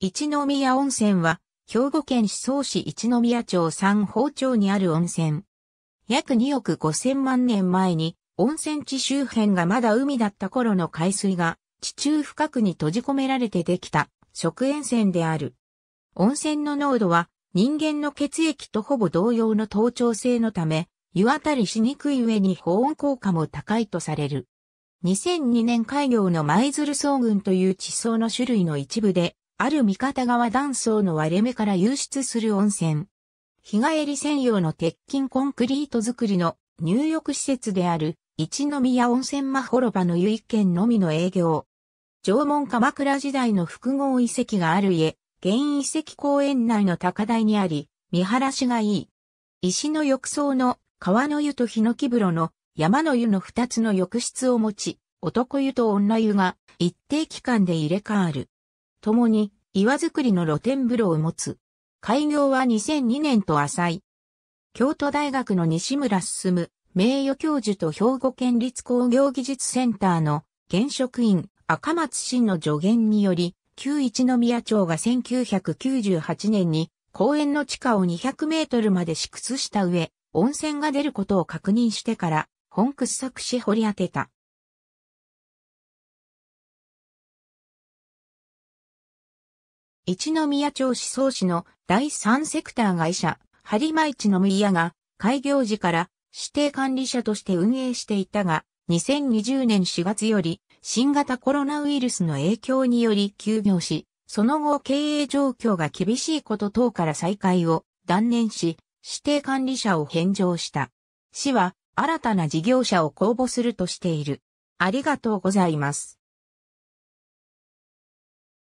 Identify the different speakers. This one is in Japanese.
Speaker 1: 一宮温泉は、兵庫県思想市一宮町三宝町にある温泉。約2億5千万年前に、温泉地周辺がまだ海だった頃の海水が、地中深くに閉じ込められてできた、食塩泉である。温泉の濃度は、人間の血液とほぼ同様の等長性のため、湯あたりしにくい上に保温効果も高いとされる。2002年海洋の舞鶴草群という地層の種類の一部で、ある三方川断層の割れ目から湧出する温泉。日帰り専用の鉄筋コンクリート作りの入浴施設である一宮温泉まほろばの湯一軒のみの営業。縄文鎌倉時代の複合遺跡がある家、現遺跡公園内の高台にあり、見晴らしがいい。石の浴槽の川の湯と檜風呂の山の湯の二つの浴室を持ち、男湯と女湯が一定期間で入れ替わる。ともに岩造りの露天風呂を持つ。開業は2002年と浅い。京都大学の西村進名誉教授と兵庫県立工業技術センターの現職員赤松真の助言により、旧一宮町が1998年に公園の地下を200メートルまで敷掘した上、温泉が出ることを確認してから、本掘削し掘り当てた。一宮町思想市の第三セクター会社、播磨一宮が開業時から指定管理者として運営していたが、2020年4月より新型コロナウイルスの影響により休業し、その後経営状況が厳しいこと等から再開を断念し、指定管理者を返上した。市は新たな事業者を公募するとしている。
Speaker 2: ありがとうございます。